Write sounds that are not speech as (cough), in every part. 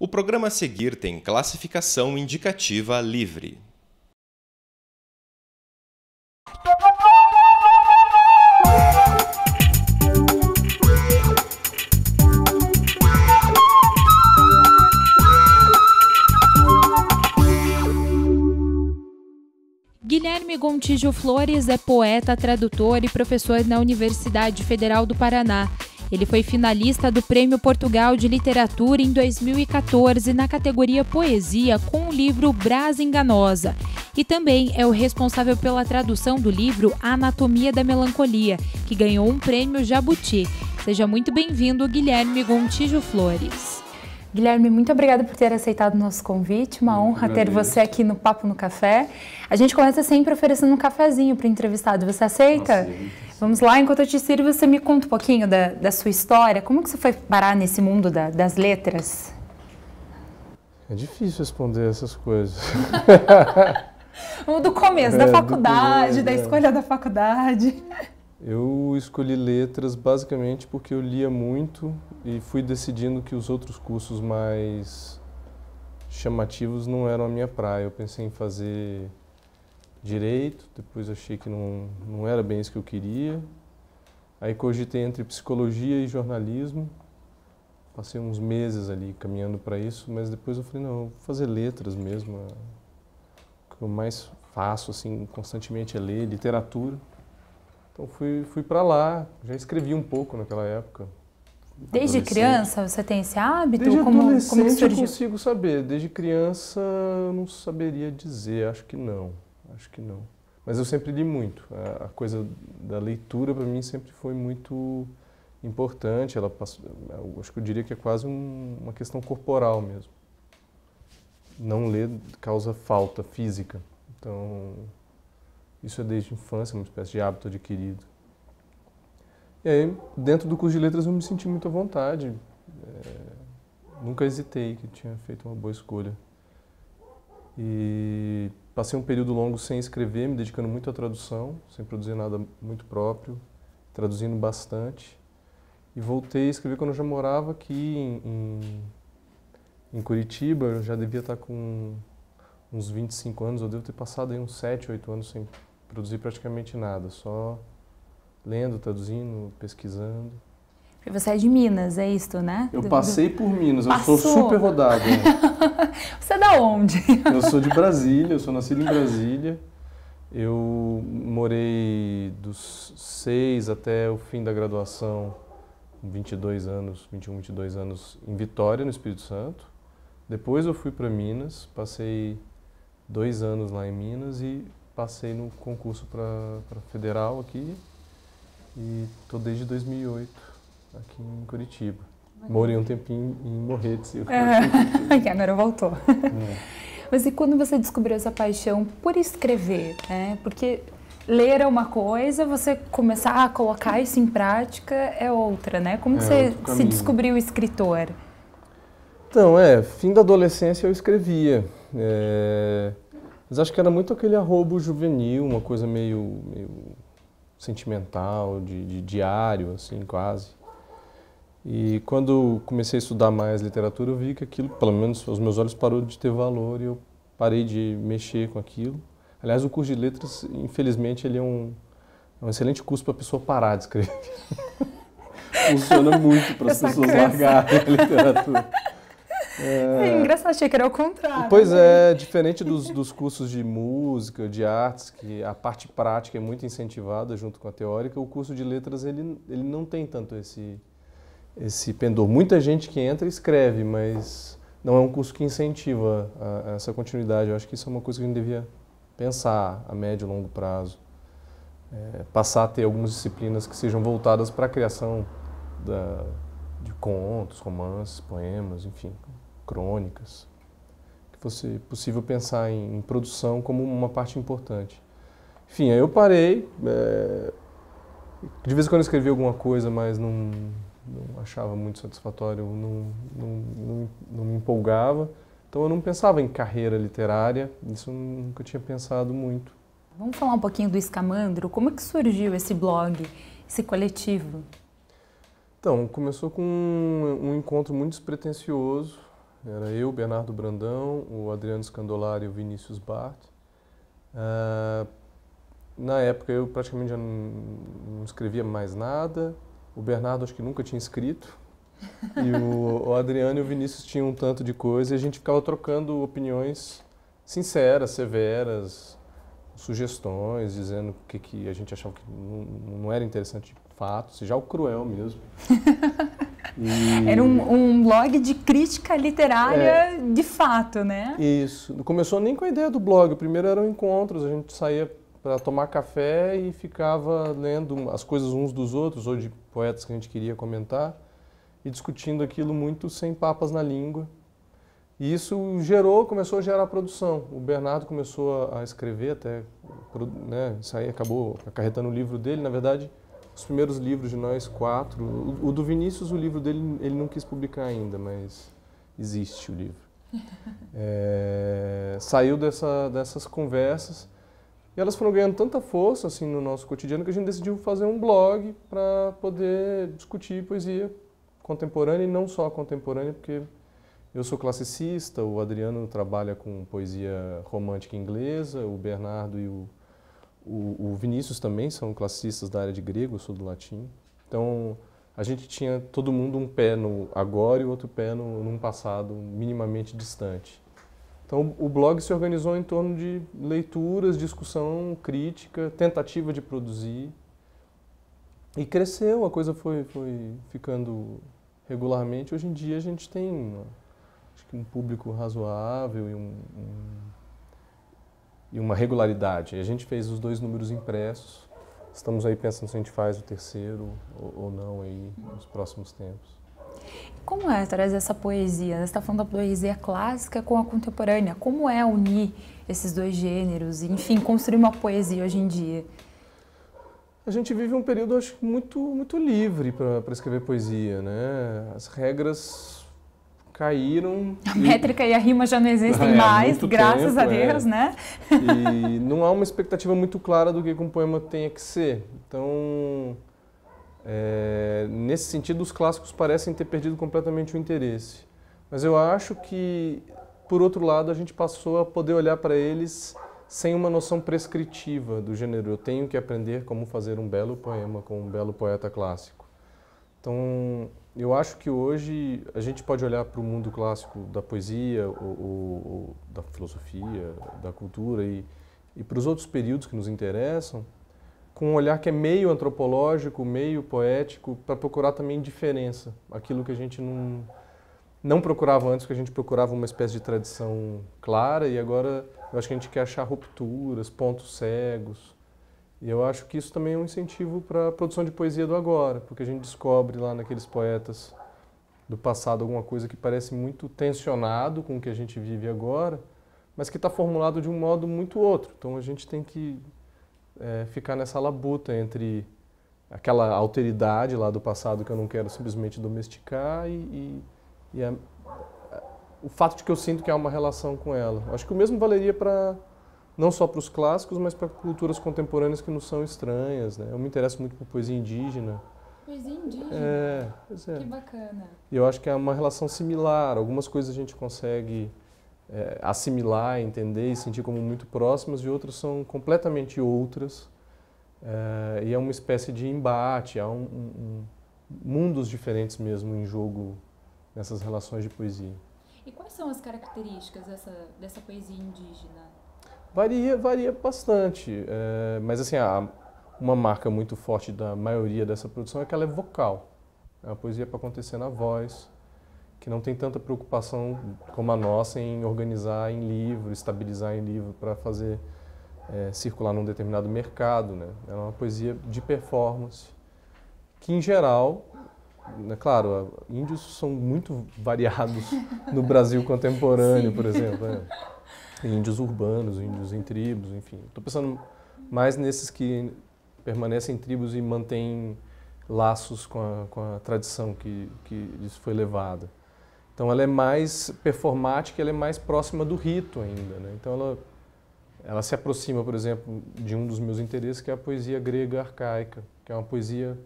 O programa a seguir tem classificação indicativa livre. Guilherme Gontijo Flores é poeta, tradutor e professor na Universidade Federal do Paraná. Ele foi finalista do Prêmio Portugal de Literatura em 2014 na categoria Poesia com o livro Brás Enganosa e também é o responsável pela tradução do livro Anatomia da Melancolia, que ganhou um prêmio Jabuti. Seja muito bem-vindo, Guilherme Gontijo Flores. Guilherme, muito obrigada por ter aceitado o nosso convite. Uma honra agradeço. ter você aqui no Papo no Café. A gente começa sempre oferecendo um cafezinho para o entrevistado. Você aceita? Aceito. Vamos lá, enquanto eu te sirvo, você me conta um pouquinho da, da sua história. Como que você foi parar nesse mundo da, das letras? É difícil responder essas coisas. (laughs) do começo, é, da faculdade, começo, da é. escolha é. da faculdade. Eu escolhi letras basicamente porque eu lia muito e fui decidindo que os outros cursos mais chamativos não eram a minha praia. Eu pensei em fazer direito, depois achei que não, não era bem isso que eu queria. Aí cogitei entre psicologia e jornalismo. Passei uns meses ali caminhando para isso, mas depois eu falei, não, vou fazer letras mesmo. O que eu mais faço assim constantemente é ler literatura. Então fui, fui para lá, já escrevi um pouco naquela época. Desde criança você tem esse hábito? Desde como, adolescente como surgiu? eu consigo saber. Desde criança eu não saberia dizer, acho que não. Acho que não. Mas eu sempre li muito. A, a coisa da leitura para mim sempre foi muito importante. Ela passou, acho que eu diria que é quase um, uma questão corporal mesmo. Não ler causa falta física. Então isso é desde a infância, uma espécie de hábito adquirido. E aí, dentro do curso de letras, eu me senti muito à vontade. É, nunca hesitei que tinha feito uma boa escolha. E passei um período longo sem escrever, me dedicando muito à tradução, sem produzir nada muito próprio, traduzindo bastante. E voltei a escrever quando eu já morava aqui em, em, em Curitiba, eu já devia estar com uns 25 anos, eu devo ter passado aí uns 7, 8 anos sem produzi praticamente nada, só lendo, traduzindo, pesquisando. Você é de Minas, é isto, né? Eu passei por Minas, Passou. eu sou super rodado. Né? (laughs) Você é da onde? (laughs) Eu sou de Brasília, eu sou nascido em Brasília. Eu morei dos seis até o fim da graduação, 22 anos, 21, 22 anos, em Vitória, no Espírito Santo. Depois eu fui para Minas, passei dois anos lá em Minas e passei no concurso para federal aqui e estou desde 2008 aqui em Curitiba. Morei um tempinho em Morretes. Eu... É. (laughs) agora voltou. É. Mas e quando você descobriu essa paixão por escrever? Né? Porque ler é uma coisa, você começar a colocar isso em prática é outra, né? Como é você se descobriu escritor? Então, é, fim da adolescência eu escrevia. É... Mas acho que era muito aquele arrobo juvenil, uma coisa meio, meio sentimental, de, de diário, assim, quase. E quando comecei a estudar mais literatura, eu vi que aquilo, pelo menos aos meus olhos, parou de ter valor e eu parei de mexer com aquilo. Aliás, o curso de letras, infelizmente, ele é um, é um excelente curso para a pessoa parar de escrever. (laughs) Funciona muito para as pessoas largar largarem a literatura. É, é engraçado, achei que era o contrário. Pois né? é, diferente dos, dos cursos de música, de artes, que a parte prática é muito incentivada junto com a teórica, o curso de letras ele, ele não tem tanto esse, esse pendor. Muita gente que entra escreve, mas não é um curso que incentiva a, a essa continuidade. Eu acho que isso é uma coisa que a gente devia pensar a médio e longo prazo. É, passar a ter algumas disciplinas que sejam voltadas para a criação da, de contos, romances, poemas, enfim, crônicas, que fosse possível pensar em, em produção como uma parte importante. Enfim, aí eu parei, é, de vez em quando eu escrevi alguma coisa, mas não, não achava muito satisfatório, não, não, não, não me empolgava. Então eu não pensava em carreira literária, isso eu nunca tinha pensado muito. Vamos falar um pouquinho do Escamandro. Como é que surgiu esse blog, esse coletivo? Então, começou com um, um encontro muito despretensioso era eu, Bernardo Brandão, o Adriano Scandolari e o Vinícius Bart. Ah, na época eu praticamente já não escrevia mais nada. O Bernardo acho que nunca tinha escrito. (laughs) E o, o Adriano e o Vinícius tinham um tanto de coisa e a gente ficava trocando opiniões sinceras, severas, sugestões, dizendo o que, que a gente achava que não, não era interessante de fato, já o cruel mesmo. (laughs) Era um, um, blog de crítica literária é. de fato, né? Isso. Não começou nem com a ideia do blog. O primeiro eram encontros, a gente saía para tomar café e ficava lendo as coisas uns dos outros, ou de poetas que a gente queria comentar, e discutindo aquilo muito sem papas na língua. E isso gerou, começou a gerar produção. O Bernardo começou a escrever até, né, isso aí acabou acarretando o livro dele, na verdade os primeiros livros de nós quatro. O, o do Vinícius, o livro dele, ele não quis publicar ainda, mas existe o livro. (laughs) É, saiu dessa, dessas conversas e elas foram ganhando tanta força assim no nosso cotidiano que a gente decidiu fazer um blog para poder discutir poesia contemporânea e não só contemporânea, porque eu sou classicista, o Adriano trabalha com poesia romântica inglesa, o Bernardo e o o, o Vinícius também são classicistas da área de grego, eu sou do latim. Então, a gente tinha todo mundo um pé no agora e outro pé no, num passado minimamente distante. Então o blog se organizou em torno de leituras, discussão, crítica, tentativa de produzir e cresceu. A coisa foi, foi ficando regularmente. Hoje em dia a gente tem acho que um público razoável e um, um e uma regularidade. E a gente fez os dois números impressos. Estamos aí pensando se a gente faz o terceiro ou, ou não aí nos próximos tempos. Como é trazer essa poesia? Você está falando da poesia clássica com a contemporânea. Como é unir esses dois gêneros e, enfim, construir uma poesia hoje em dia? A gente vive um período, acho muito, muito livre para escrever poesia, né? As regras caíram. A e... métrica e a rima já não existem (laughs) é, mais, graças tempo, a é. Deus, é. né? E (laughs) não há uma expectativa muito clara do que um poema tenha que ser. Então, é, nesse sentido, os clássicos parecem ter perdido completamente o interesse. Mas eu acho que, por outro lado, a gente passou a poder olhar para eles sem uma noção prescritiva do gênero. Eu tenho que aprender como fazer um belo poema com um belo poeta clássico. Então, eu acho que hoje a gente pode olhar para o mundo clássico da poesia, ou, ou, da filosofia, da cultura e, e para os outros períodos que nos interessam, com um olhar que é meio antropológico, meio poético, para procurar também diferença, aquilo que a gente não, não procurava antes, que a gente procurava uma espécie de tradição clara e agora eu acho que a gente quer achar rupturas, pontos cegos. E eu acho que isso também é um incentivo para a produção de poesia do agora, porque a gente descobre lá naqueles poetas do passado alguma coisa que parece muito tensionado com o que a gente vive agora, mas que está formulado de um modo muito outro. Então a gente tem que é, ficar nessa labuta entre aquela alteridade lá do passado que eu não quero simplesmente domesticar e, e, e a, o fato de que eu sinto que há uma relação com ela. Acho que o mesmo valeria para não só para os clássicos, mas para culturas contemporâneas que não são estranhas. Né? Eu me interesso muito por poesia indígena. Poesia indígena? É, pois é. Que bacana. E eu acho que é uma relação similar. Algumas coisas a gente consegue é, assimilar, entender e sentir como muito próximas, e outras são completamente outras. É, e é uma espécie de embate, há um, um, um, mundos diferentes mesmo em jogo nessas relações de poesia. E quais são as características dessa, dessa poesia indígena? Varia, varia bastante. É, mas assim, a, uma marca muito forte da maioria dessa produção é que ela é vocal. É uma poesia para acontecer na voz, que não tem tanta preocupação como a nossa em organizar em livro, estabilizar em livro para fazer é, circular num determinado mercado. Né? É uma poesia de performance, que em geral, né, claro, índios são muito (laughs) variados no Brasil contemporâneo, Sim. por exemplo. Né? índios urbanos, índios em tribos, enfim. Estou pensando mais nesses que permanecem em tribos e mantêm laços com a, com a tradição que, que isso foi levada. Então ela é mais performática, ela é mais próxima do rito ainda. Né? Então ela, ela se aproxima, por exemplo, de um dos meus interesses, que é a poesia grega arcaica, que é uma poesia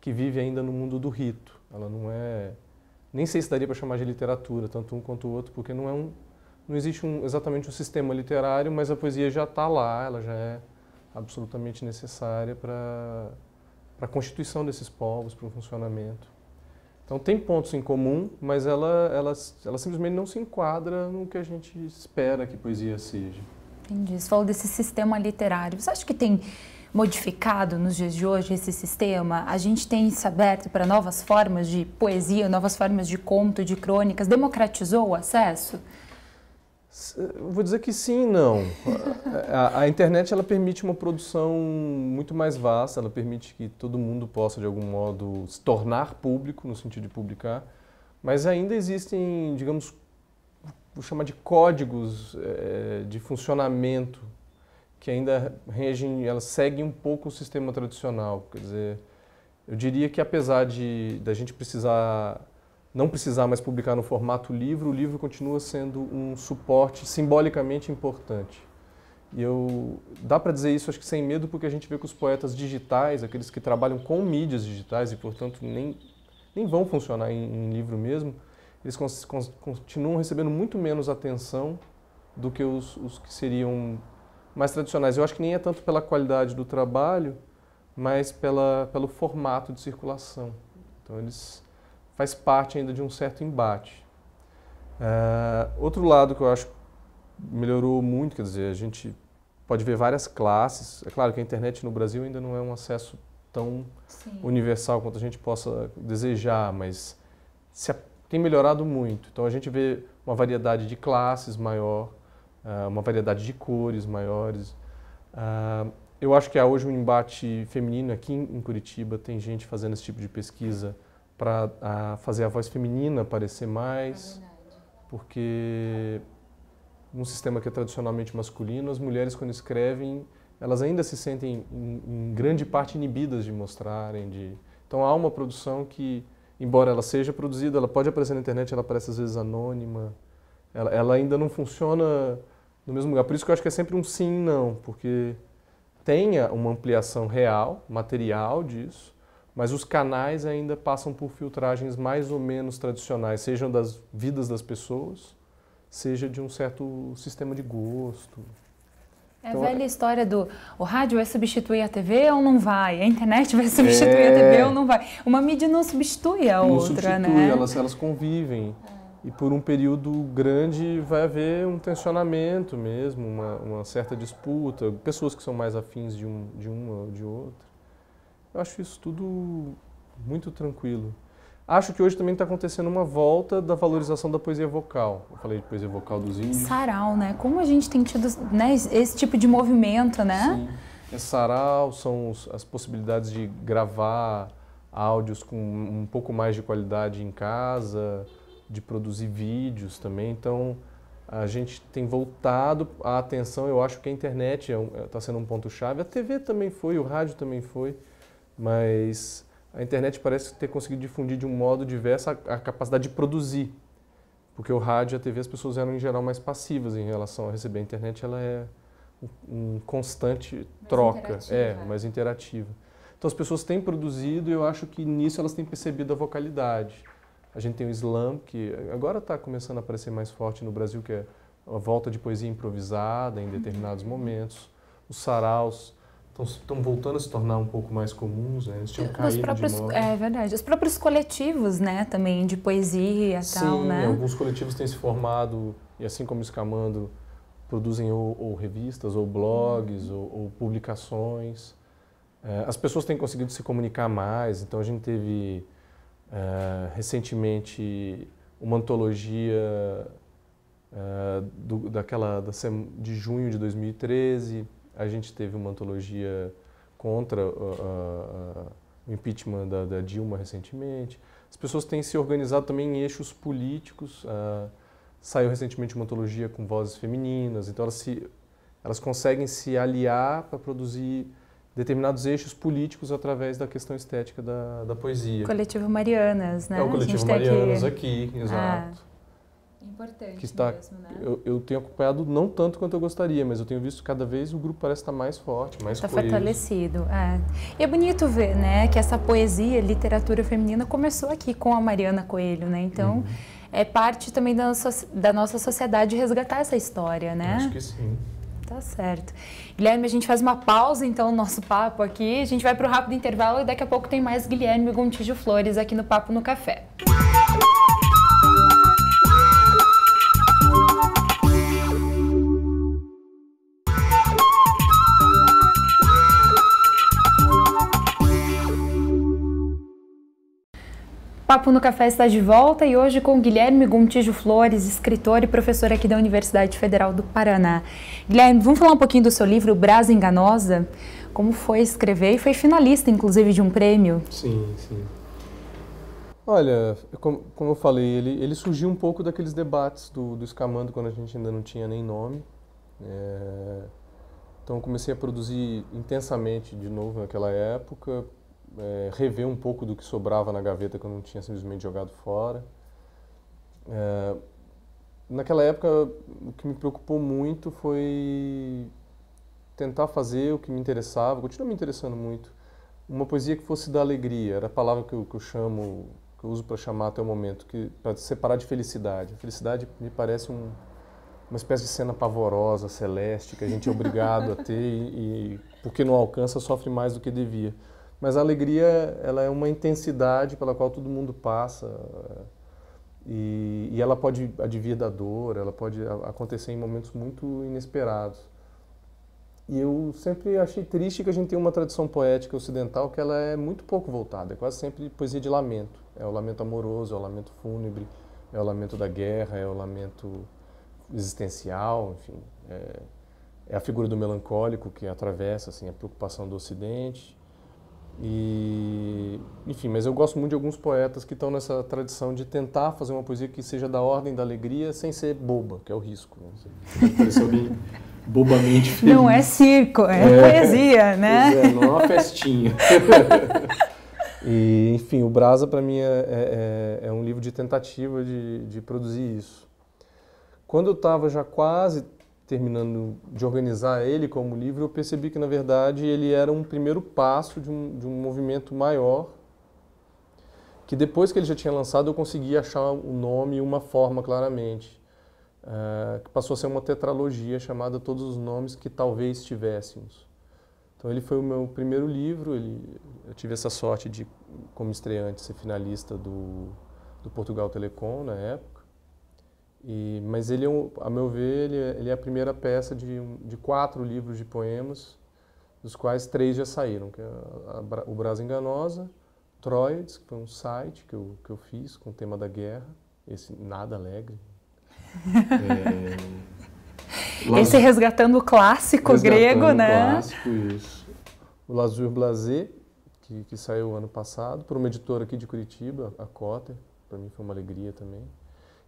que vive ainda no mundo do rito. Ela não é. Nem sei se daria para chamar de literatura, tanto um quanto o outro, porque não é um, não existe um, exatamente um sistema literário, mas a poesia já está lá, ela já é absolutamente necessária para a constituição desses povos, para o funcionamento. Então tem pontos em comum, mas ela, ela, ela simplesmente não se enquadra no que a gente espera que poesia seja. Entendi. Você falou desse sistema literário. Você acha que tem modificado nos dias de hoje esse sistema? A gente tem se aberto para novas formas de poesia, novas formas de conto, de crônicas? Democratizou o acesso? Vou dizer que sim e não. A, a, internet ela permite uma produção muito mais vasta, ela permite que todo mundo possa, de algum modo, se tornar público, no sentido de publicar, mas ainda existem, digamos, vou chamar de códigos é, de funcionamento que ainda regem, elas seguem um pouco o sistema tradicional. Quer dizer, eu diria que apesar de da gente precisar não precisar mais publicar no formato livro, o livro continua sendo um suporte simbolicamente importante. E eu dá para dizer isso acho que sem medo porque a gente vê que os poetas digitais, aqueles que trabalham com mídias digitais e portanto nem nem vão funcionar em, em livro mesmo, eles con continuam recebendo muito menos atenção do que os, os que seriam mais tradicionais. Eu acho que nem é tanto pela qualidade do trabalho, mas pela, pelo formato de circulação. Então eles faz parte ainda de um certo embate. É, outro lado que eu acho melhorou muito, quer dizer, a gente pode ver várias classes. É claro que a internet no Brasil ainda não é um acesso tão Sim. universal quanto a gente possa desejar, mas se, tem melhorado muito. Então a gente vê uma variedade de classes maior, é, uma variedade de cores maiores. É, eu acho que há hoje um embate feminino aqui em Curitiba, tem gente fazendo esse tipo de pesquisa para fazer a voz feminina aparecer mais, é porque num sistema que é tradicionalmente masculino, as mulheres quando escrevem, elas ainda se sentem em, em grande parte inibidas de mostrarem, de... então há uma produção que, embora ela seja produzida, ela pode aparecer na internet, ela aparece às vezes anônima, ela, ela ainda não funciona no mesmo lugar. Por isso que eu acho que é sempre um sim não, porque tenha uma ampliação real, material disso, mas os canais ainda passam por filtragens mais ou menos tradicionais, sejam das vidas das pessoas, seja de um certo sistema de gosto. É então, a velha é... história do o rádio vai substituir a TV ou não vai? A internet vai (laughs) substituir é... a TV ou não vai? Uma mídia não substitui a não outra, substitui, né? Elas, elas convivem. E por um período grande vai haver um tensionamento mesmo, uma, uma certa disputa, pessoas que são mais afins de, um, de uma ou de outra. Eu acho isso tudo muito tranquilo. Acho que hoje também está acontecendo uma volta da valorização da poesia vocal. Eu falei de poesia vocal dos índios. Sarau, né? Como a gente tem tido né, esse tipo de movimento, né? Sim. É sarau, são os, as possibilidades de gravar áudios com um pouco mais de qualidade em casa, de produzir vídeos também. Então, a gente tem voltado a atenção. Eu acho que a internet está é, é tá sendo um ponto-chave. A TV também foi, o rádio também foi mas a internet parece ter conseguido difundir de um modo diverso a, a capacidade de produzir, porque o rádio e a TV as pessoas eram em geral mais passivas em relação a receber a internet, ela é um constante mais troca, é, né? mais interativa. Então as pessoas têm produzido e eu acho que nisso elas têm percebido a vocalidade. A gente tem o slam, que agora está começando a aparecer mais forte no Brasil, que é a volta de poesia improvisada em determinados uhum. momentos, os saraus, estão voltando a se tornar um pouco mais comuns, né? Eles tinham é, caído próprios, de moda. É verdade. Os próprios coletivos, né? Também de poesia e tal, né? alguns coletivos têm se formado, e assim como o Escamando, produzem ou, ou, revistas, ou blogs, uhum. ou, ou publicações. É, as pessoas têm conseguido se comunicar mais, então a gente teve é, recentemente uma antologia é, do, daquela da, de junho de 2013, a gente teve uma antologia contra ah, ah, ah, o impeachment da, da, Dilma recentemente. As pessoas têm se organizado também em eixos políticos. saiu recentemente uma antologia com vozes femininas. Então elas, se, elas conseguem se aliar para produzir determinados eixos políticos através da questão estética da, da poesia. coletivo Marianas, né? É o coletivo Marianas aqui, aqui exato. Ah. Importante que está, mesmo, né? eu, eu, tenho acompanhado não tanto quanto eu gostaria, mas eu tenho visto cada vez o grupo parece estar mais forte, mais Está fortalecido, é. E é bonito ver, né, que essa poesia, literatura feminina começou aqui com a Mariana Coelho, né? Então, uhum. é parte também da nossa, da nossa sociedade resgatar essa história, né? Acho que sim. Tá certo. Guilherme, a gente faz uma pausa então no nosso papo aqui. A gente vai para o rápido intervalo e daqui a pouco tem mais Guilherme Gontijo Flores aqui no Papo no Café. Música Papo no Café está de volta e hoje com Guilherme Gontijo Flores, escritor e professor aqui da Universidade Federal do Paraná. Guilherme, vamos falar um pouquinho do seu livro Brasa Enganosa? Como foi escrever e foi finalista, inclusive, de um prêmio? Sim, sim. Olha, como, como eu falei, ele, ele surgiu um pouco daqueles debates do, do Escamando quando a gente ainda não tinha nem nome. É... Então comecei a produzir intensamente de novo naquela época, é, rever um pouco do que sobrava na gaveta que eu não tinha simplesmente jogado fora. É, naquela época, o que me preocupou muito foi tentar fazer o que me interessava, continua me interessando muito, uma poesia que fosse da alegria, era a palavra que eu, que eu chamo, que eu uso para chamar até o momento, que para separar de felicidade. A felicidade me parece um, uma espécie de cena pavorosa, celeste, que a gente é obrigado a ter e, e porque não alcança sofre mais do que devia. Mas a alegria, ela é uma intensidade pela qual todo mundo passa. E, e ela pode advir da dor, ela pode acontecer em momentos muito inesperados. E eu sempre achei triste que a gente tenha uma tradição poética ocidental que ela é muito pouco voltada, é quase sempre poesia de lamento. É o lamento amoroso, é o lamento fúnebre, é o lamento da guerra, é o lamento existencial, enfim. É, é a figura do melancólico que atravessa assim, a preocupação do Ocidente e, enfim, mas eu gosto muito de alguns poetas que estão nessa tradição de tentar fazer uma poesia que seja da ordem da alegria sem ser boba, que é o risco. Né? Parecer bobamente feliz. (laughs) Não é circo, é, é poesia, né? É, não é uma festinha. (laughs) e, enfim, o Brasa, para mim, é, é, é, é, um livro de tentativa de, de produzir isso. Quando eu estava já quase terminando de organizar ele como livro, eu percebi que, na verdade, ele era um primeiro passo de um, de um movimento maior, que depois que ele já tinha lançado, eu consegui achar o um nome e uma forma claramente, uh, que passou a ser uma tetralogia chamada Todos os Nomes que Talvez Tivéssemos. Então, ele foi o meu primeiro livro, ele, eu tive essa sorte de, como estreante, ser finalista do, do Portugal Telecom na época, e, mas ele, é a meu ver, ele, é, ele, é a primeira peça de, de quatro livros de poemas, dos quais três já saíram, que é o Brasa Enganosa, Troides, que foi um site que eu, que eu fiz com o tema da guerra, esse nada alegre. é, (laughs) é. Esse resgatando o clássico resgatando grego, o né? Clássico, isso. O Lazur Blazer, que, que saiu ano passado, por uma editora aqui de Curitiba, a Cotter, para mim foi uma alegria também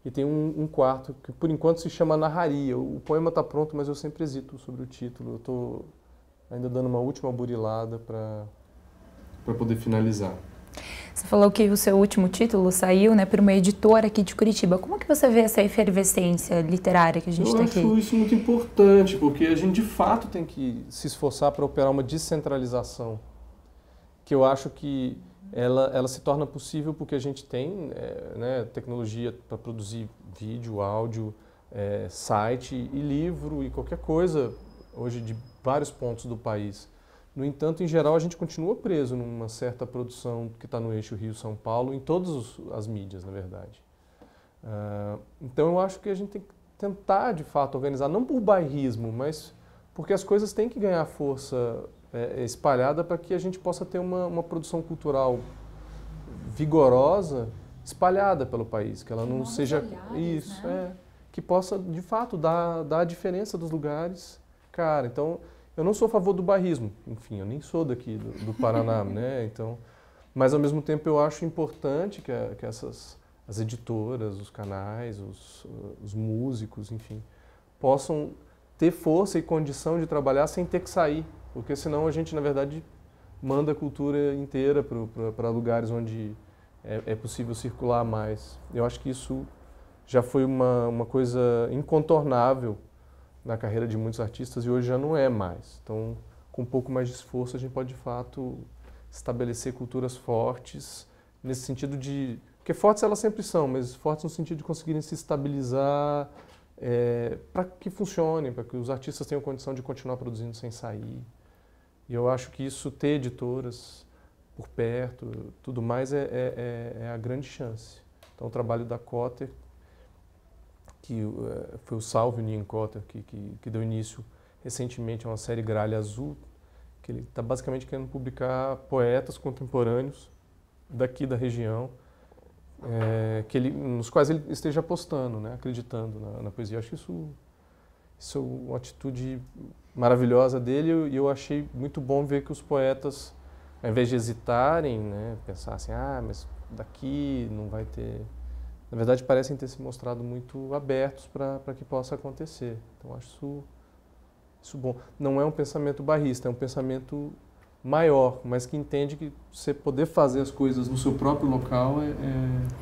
e tem um, um, quarto que por enquanto se chama Narraria. O poema está pronto, mas eu sempre hesito sobre o título. Eu estou ainda dando uma última burilada para para poder finalizar. Você falou que o seu último título saiu, né, por uma editora aqui de Curitiba. Como que você vê essa efervescência literária que a gente está aqui? Eu acho isso muito importante, porque a gente de fato tem que se esforçar para operar uma descentralização, que eu acho que ela, ela se torna possível porque a gente tem é, né, tecnologia para produzir vídeo, áudio, é, site e livro e qualquer coisa hoje de vários pontos do país. No entanto, em geral, a gente continua preso numa certa produção que está no eixo Rio-São Paulo, em todas as mídias, na verdade. Uh, então, eu acho que a gente tem que tentar, de fato, organizar, não por bairrismo, mas porque as coisas têm que ganhar força é, espalhada para que a gente possa ter uma, uma produção cultural vigorosa espalhada pelo país, que ela que não seja olhares, isso, né? é, que possa de fato dar, dar a diferença dos lugares, cara. Então, eu não sou a favor do barrismo, enfim, eu nem sou daqui do, do Paraná, (laughs) né? Então, mas ao mesmo tempo eu acho importante que, a, que essas as editoras, os canais, os, os músicos, enfim, possam ter força e condição de trabalhar sem ter que sair porque senão a gente, na verdade, manda a cultura inteira para lugares onde é, é, possível circular mais. Eu acho que isso já foi uma, uma coisa incontornável na carreira de muitos artistas e hoje já não é mais. Então, com um pouco mais de esforço, a gente pode, de fato, estabelecer culturas fortes, nesse sentido de... Porque fortes elas sempre são, mas fortes no sentido de conseguirem se estabilizar é, eh, para que funcione, para que os artistas tenham condição de continuar produzindo sem sair. E eu acho que isso, ter editoras por perto, tudo mais, é, é, é, é a grande chance. Então, o trabalho da Cotter, que eh, foi o Salve Nien Cotter, que, que, que, deu início recentemente a uma série Gralha Azul, que ele está basicamente querendo publicar poetas contemporâneos daqui da região, é, que ele, nos quais ele esteja apostando, né, acreditando na, na poesia. acho que isso isso é uma atitude maravilhosa dele e eu achei muito bom ver que os poetas, ao invés de hesitarem, né, pensar assim, ah, mas daqui não vai ter... Na verdade, parecem ter se mostrado muito abertos para que possa acontecer. Então, acho isso, isso bom. Não é um pensamento barrista, é um pensamento maior, mas que entende que você poder fazer as coisas no seu próprio local é...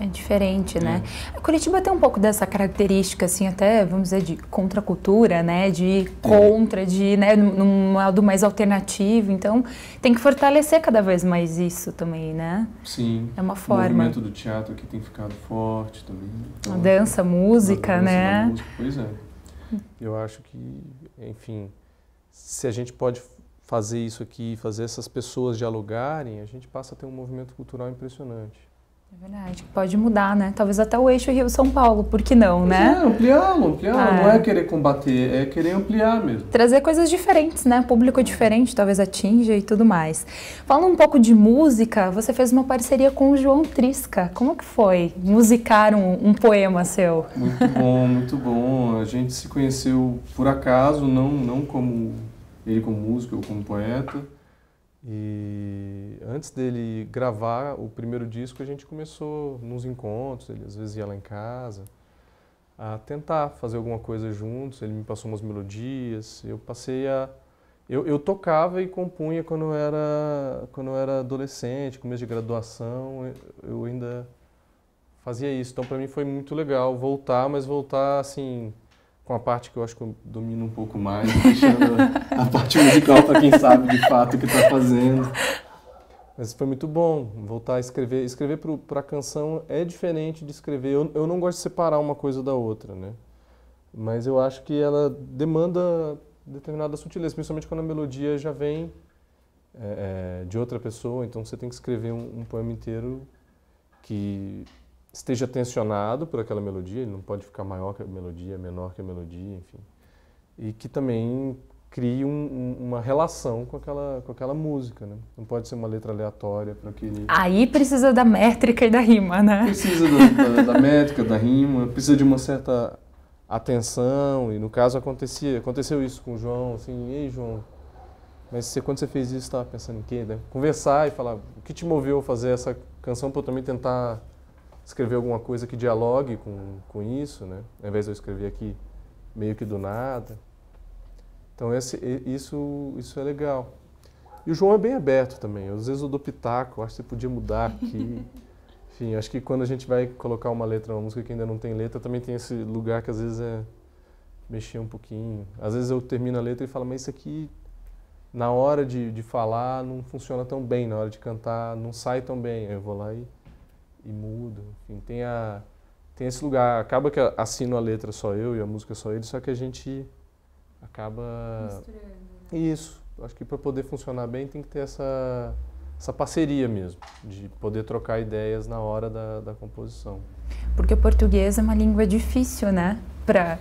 É, é diferente, né? é. né? A Curitiba tem um pouco dessa característica, assim, até, vamos dizer, de contracultura, né? De ir é. contra, de ir né, num modo mais alternativo. Então, tem que fortalecer cada vez mais isso também, né? Sim. É uma forma. O movimento do teatro aqui tem ficado forte também. Então, a dança, a música, a dança, né? Música, pois é. Eu acho que, enfim, se a gente pode fazer isso aqui, fazer essas pessoas dialogarem, a gente passa a ter um movimento cultural impressionante. É verdade, pode mudar, né? Talvez até o eixo Rio-São Paulo, por que não, né? É, ampliá-lo, ampliá-lo. Ah, é. não é querer combater, é querer ampliar mesmo. Trazer coisas diferentes, né? Público diferente, talvez atinja e tudo mais. Fala um pouco de música, você fez uma parceria com o João Trisca. Como que foi musicar um, um poema seu? Muito bom, muito bom. A gente se conheceu por acaso, não, não como ele como músico, eu como poeta. E antes dele gravar o primeiro disco, a gente começou nos encontros, ele às vezes ia lá em casa, a tentar fazer alguma coisa juntos. Ele me passou umas melodias, eu passei a. Eu, eu tocava e compunha quando eu era, quando eu era adolescente, começo de graduação, eu ainda fazia isso. Então para mim foi muito legal voltar, mas voltar assim com a parte que eu acho que eu domino um pouco mais, (laughs) deixando a parte musical para quem sabe de fato o que está fazendo. Mas foi muito bom voltar a escrever. Escrever para canção é diferente de escrever. Eu, eu não gosto de separar uma coisa da outra, né? Mas eu acho que ela demanda determinada sutileza, principalmente quando a melodia já vem é, de outra pessoa. Então você tem que escrever um, um poema inteiro que esteja tensionado por aquela melodia, ele não pode ficar maior que a melodia, menor que a melodia, enfim. E que também crie um, um, uma relação com aquela, com aquela música, né? Não pode ser uma letra aleatória para que Aí precisa da métrica e da rima, né? Precisa do, da, da, métrica, da rima, precisa de uma certa atenção, e no caso acontecia, aconteceu isso com o João, assim, ei João, mas você, quando você fez isso, estava pensando em quê? Conversar e falar, o que te moveu a fazer essa canção para eu também tentar escrever alguma coisa que dialogue com, com isso, né? Ao invés de eu escrever aqui meio que do nada. Então esse, isso, isso é legal. E o João é bem aberto também. Às vezes eu dou pitaco, acho que você podia mudar aqui. (laughs) Enfim, acho que quando a gente vai colocar uma letra, uma música que ainda não tem letra, também tem esse lugar que às vezes é mexer um pouquinho. Às vezes eu termino a letra e falo, mas isso aqui, na hora de, de falar, não funciona tão bem, na hora de cantar, não sai tão bem. Aí eu vou lá e e mudo. Enfim, tem, a, tem esse lugar. Acaba que assino a letra só eu e a música só ele, só que a gente acaba. Misturando. Né? Isso. Acho que para poder funcionar bem tem que ter essa, essa parceria mesmo, de poder trocar ideias na hora da, da composição. Porque o português é uma língua difícil, né? para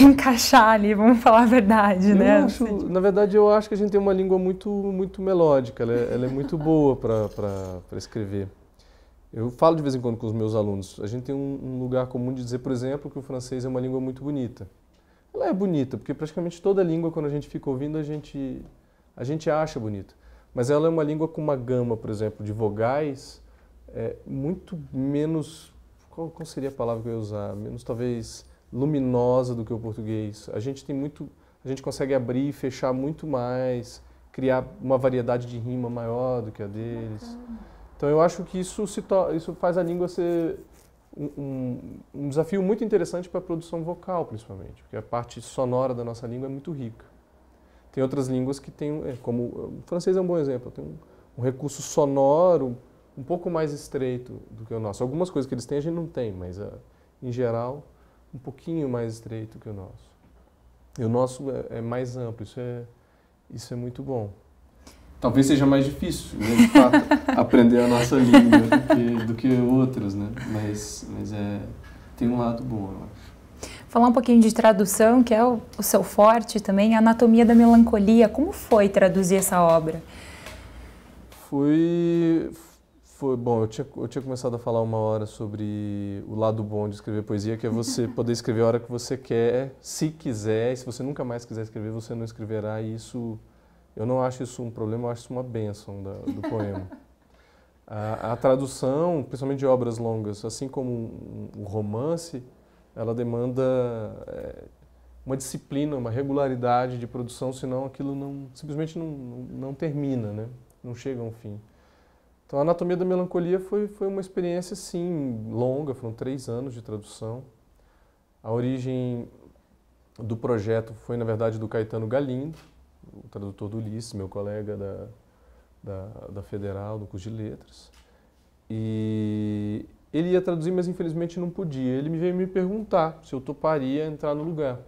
(laughs) encaixar ali, vamos falar a verdade, eu né? Acho, assim, tipo na verdade, eu acho que a gente tem uma língua muito, muito melódica, ela é, ela é muito boa para escrever. Eu falo de vez em quando com os meus alunos. A gente tem um, lugar comum de dizer, por exemplo, que o francês é uma língua muito bonita. Ela é bonita, porque praticamente toda língua, quando a gente fica ouvindo, a gente, a gente acha bonita. Mas ela é uma língua com uma gama, por exemplo, de vogais é, muito menos. Qual, qual seria a palavra que eu ia usar? Menos, talvez, luminosa do que o português. A gente tem muito. A gente consegue abrir e fechar muito mais, criar uma variedade de rima maior do que a deles. Bacana. Então eu acho que isso, isso faz a língua ser um, um, desafio muito interessante para a produção vocal, principalmente, porque a parte sonora da nossa língua é muito rica. Tem outras línguas que têm, é, como o francês é um bom exemplo, tem um, um recurso sonoro um pouco mais estreito do que o nosso. Algumas coisas que eles têm a gente não tem, mas uh, em geral um pouquinho mais estreito que o nosso. E o nosso é, é mais amplo, isso é, isso é muito bom talvez seja mais difícil, né, de fato, (laughs) aprender a nossa língua do que, do que outras, né? Mas, mas é, tem um lado bom, eu acho. Falar um pouquinho de tradução, que é o, o seu forte também, Anatomia da Melancolia. Como foi traduzir essa obra? Foi, foi bom, eu tinha, eu tinha começado a falar uma hora sobre o lado bom de escrever poesia, que é você (laughs) poder escrever a hora que você quer, se quiser, e se você nunca mais quiser escrever, você não escreverá, e isso eu não acho isso um problema, eu acho isso uma bênção da, do poema. (laughs) a, a, tradução, principalmente de obras longas, assim como o um, um romance, ela demanda é, uma disciplina, uma regularidade de produção, senão aquilo não, simplesmente não, não, termina, né? não chega a um fim. Então, a Anatomia da Melancolia foi, foi uma experiência, sim, longa, foram três anos de tradução. A origem do projeto foi, na verdade, do Caetano Galindo, o tradutor do Ulisses, meu colega da, da, da Federal, do curso de Letras. E ele ia traduzir, mas infelizmente não podia. Ele me veio me perguntar se eu toparia entrar no lugar.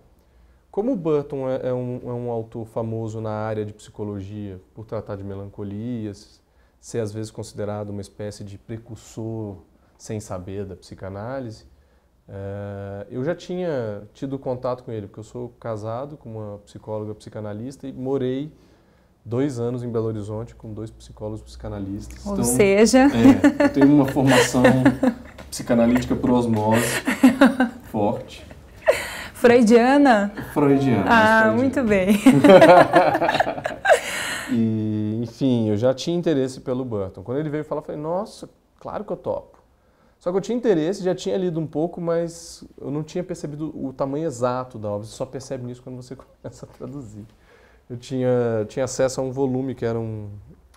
Como o Burton é, é, um, é um autor famoso na área de psicologia, por tratar de melancolias, ser às vezes considerado uma espécie de precursor sem saber da psicanálise, eh, eu já tinha tido contato com ele, porque eu sou casado com uma psicóloga psicanalista e morei dois anos em Belo Horizonte com dois psicólogos psicanalistas. Ou então, seja... É, eu tenho uma formação psicanalítica por osmose forte. Freudiana? Freudiana. Ah, freudiana. muito bem. (laughs) e, enfim, eu já tinha interesse pelo Burton. Quando ele veio falar, eu falei, nossa, claro que eu topo. Só que eu tinha interesse, já tinha lido um pouco, mas eu não tinha percebido o tamanho exato da obra. Você só percebe nisso quando você (laughs) começa a traduzir. Eu tinha, tinha acesso a um volume que era um,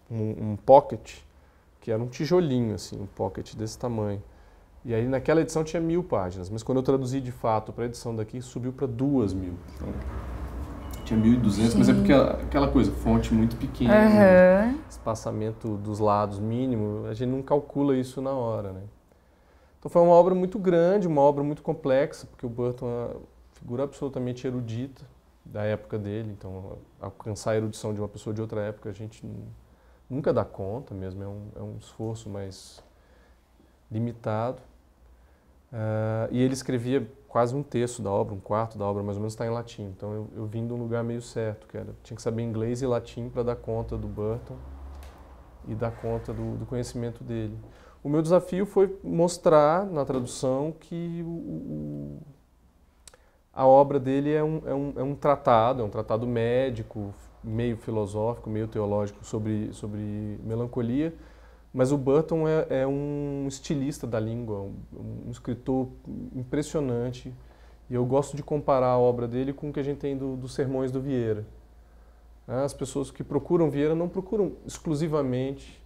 um, um pocket, que era um tijolinho, assim, um pocket desse tamanho. E aí naquela edição tinha mil páginas, mas quando eu traduzi de fato para a edição daqui, subiu para duas mil. mil tinha 1.200, mas é porque aquela coisa, fonte muito pequena, uhum. espaçamento dos lados mínimo, a gente não calcula isso na hora, né? Então foi uma obra muito grande, uma obra muito complexa, porque o Burton é uma figura absolutamente erudita da época dele, então alcançar a erudição de uma pessoa de outra época a gente nunca dá conta mesmo, é um, é um esforço mais limitado. Uh, e ele escrevia quase um terço da obra, um quarto da obra, mais ou menos está em latim. Então eu, eu vim de um lugar meio certo, que era, tinha que saber inglês e latim para dar conta do Burton e dar conta do, do conhecimento dele. O meu desafio foi mostrar na tradução que o, o, a obra dele é um, é, um, é um tratado, é um tratado médico, meio filosófico, meio teológico sobre, sobre melancolia, mas o Burton é, é um estilista da língua, um, um, escritor impressionante. E eu gosto de comparar a obra dele com o que a gente tem dos do Sermões do Vieira. As pessoas que procuram Vieira não procuram exclusivamente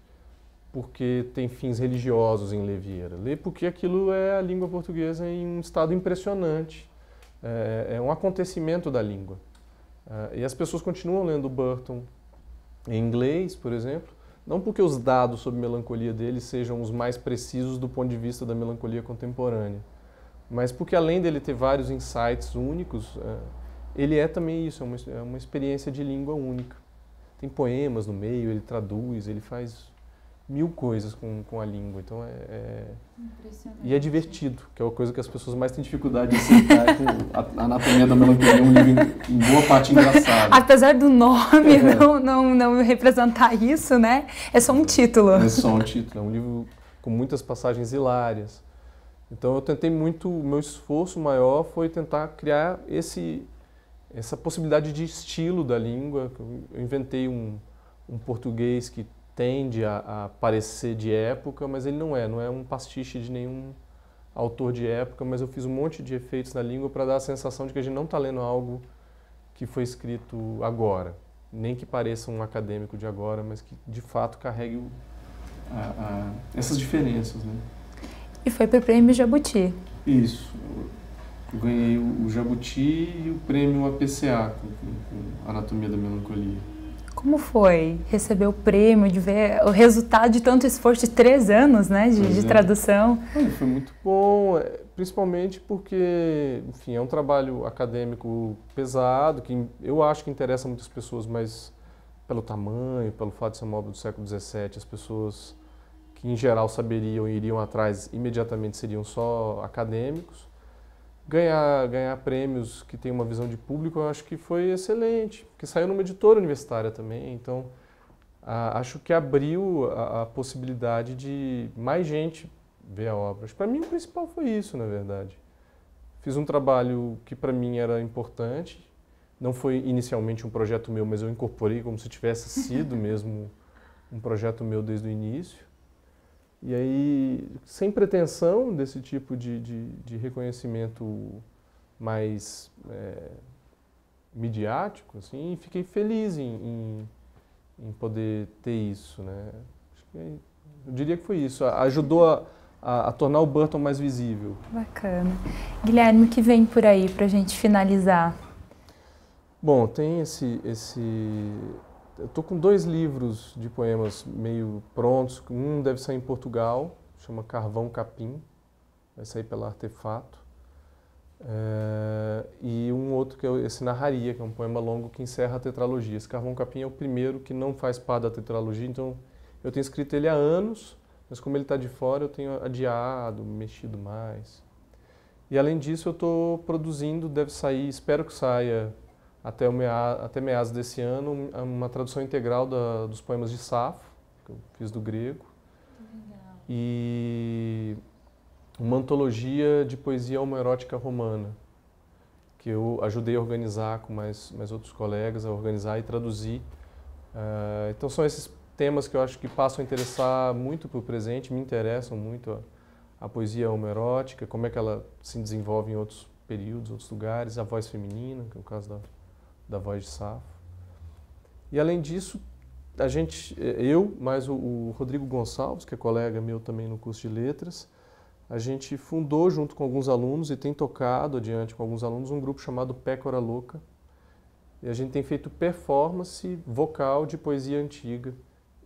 porque tem fins religiosos em Vieira. ler porque aquilo é a língua portuguesa em um estado impressionante. É, é um acontecimento da língua. É, e as pessoas continuam lendo Burton em inglês, por exemplo, não porque os dados sobre melancolia dele sejam os mais precisos do ponto de vista da melancolia contemporânea, mas porque além dele ter vários insights únicos, ah, ele é também isso, é uma, é uma experiência de língua única. Tem poemas no meio, ele traduz, ele faz mil coisas com, com a língua. Então é, é e é divertido, que é uma coisa que as pessoas mais têm dificuldade de aceitar, é a, anatomia da melancolia é um livro em, em boa parte engraçado. Apesar do nome é. não, não, não representar isso, né? É só um título. É só um título, é um livro com muitas passagens hilárias. Então eu tentei muito, o meu esforço maior foi tentar criar esse essa possibilidade de estilo da língua. Eu inventei um, um português que tende a, a, parecer de época, mas ele não é, não é um pastiche de nenhum autor de época, mas eu fiz um monte de efeitos na língua para dar a sensação de que a gente não está lendo algo que foi escrito agora, nem que pareça um acadêmico de agora, mas que de fato carregue o... a, a, essas diferenças. Né? E foi para o prêmio Jabuti. Isso. Eu ganhei o Jabuti e o prêmio APCA, com, com, com Anatomia da Melancolia. Como foi receber o prêmio, de ver o resultado de tanto esforço de três anos, né, de, de uhum. tradução? Foi muito bom, é, principalmente porque, enfim, é um trabalho acadêmico pesado, que eu acho que interessa muitas pessoas, mas pelo tamanho, pelo fato de ser uma obra do século XVII, as pessoas que em geral saberiam e iriam atrás imediatamente seriam só acadêmicos ganhar, ganhar prêmios que tem uma visão de público, eu acho que foi excelente, porque saiu numa editora universitária também, então acho que abriu a, a, possibilidade de mais gente ver a obra. Para mim o principal foi isso, na verdade. Fiz um trabalho que para mim era importante, não foi inicialmente um projeto meu, mas eu incorporei como se tivesse sido mesmo um projeto meu desde o início. E aí, sem pretensão desse tipo de, de, de reconhecimento mais é, midiático, assim, e fiquei feliz em, em, em, poder ter isso, né? É, eu diria que foi isso. Ajudou a, a, a, tornar o Burton mais visível. Bacana. Guilherme, o que vem por aí para a gente finalizar? Bom, tem esse, esse eu estou com dois livros de poemas meio prontos. Um deve sair em Portugal, chama Carvão Capim, vai sair pela Artefato. É, e um outro que é esse Narraria, que é um poema longo que encerra a tetralogia. Esse Carvão Capim é o primeiro que não faz parte da tetralogia, então eu tenho escrito ele há anos, mas como ele está de fora, eu tenho adiado, mexido mais. E além disso, eu estou produzindo, deve sair, espero que saia até, mea até meados desse ano, é uma tradução integral da, dos poemas de Safo, que eu fiz do grego. Legal. E uma antologia de poesia homoerótica romana, que eu ajudei a organizar com mais, mais outros colegas, a organizar e traduzir. Uh, então são esses temas que eu acho que passam a interessar muito para o presente, me interessam muito a, a, poesia homoerótica, como é que ela se desenvolve em outros períodos, outros lugares, a voz feminina, que é o caso da da voz de Safo. E além disso, a gente, eu mais o, Rodrigo Gonçalves, que é colega meu também no curso de letras, a gente fundou junto com alguns alunos e tem tocado adiante com alguns alunos um grupo chamado Pécora Louca. E a gente tem feito performance vocal de poesia antiga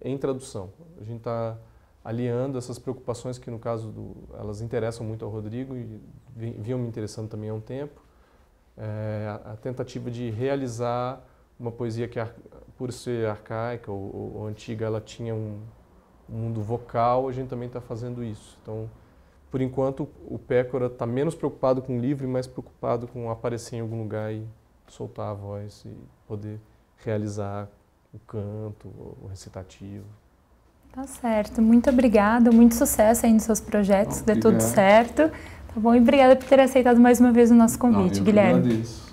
em tradução. A gente está aliando essas preocupações que, no caso, do, elas interessam muito ao Rodrigo e vinham me interessando também há um tempo, é, a tentativa de realizar uma poesia que, é por ser arcaica ou, ou antiga, ela tinha um, um mundo vocal, a gente também está fazendo isso. Então, por enquanto, o Pécora está menos preocupado com o livro e mais preocupado com aparecer em algum lugar e soltar a voz e poder realizar o canto, o recitativo. Tá certo. Muito obrigada, muito sucesso aí nos seus projetos, dê tudo certo. Tá bom, e obrigada por ter aceitado mais uma vez o nosso convite, Não, eu Guilherme. Agradeço.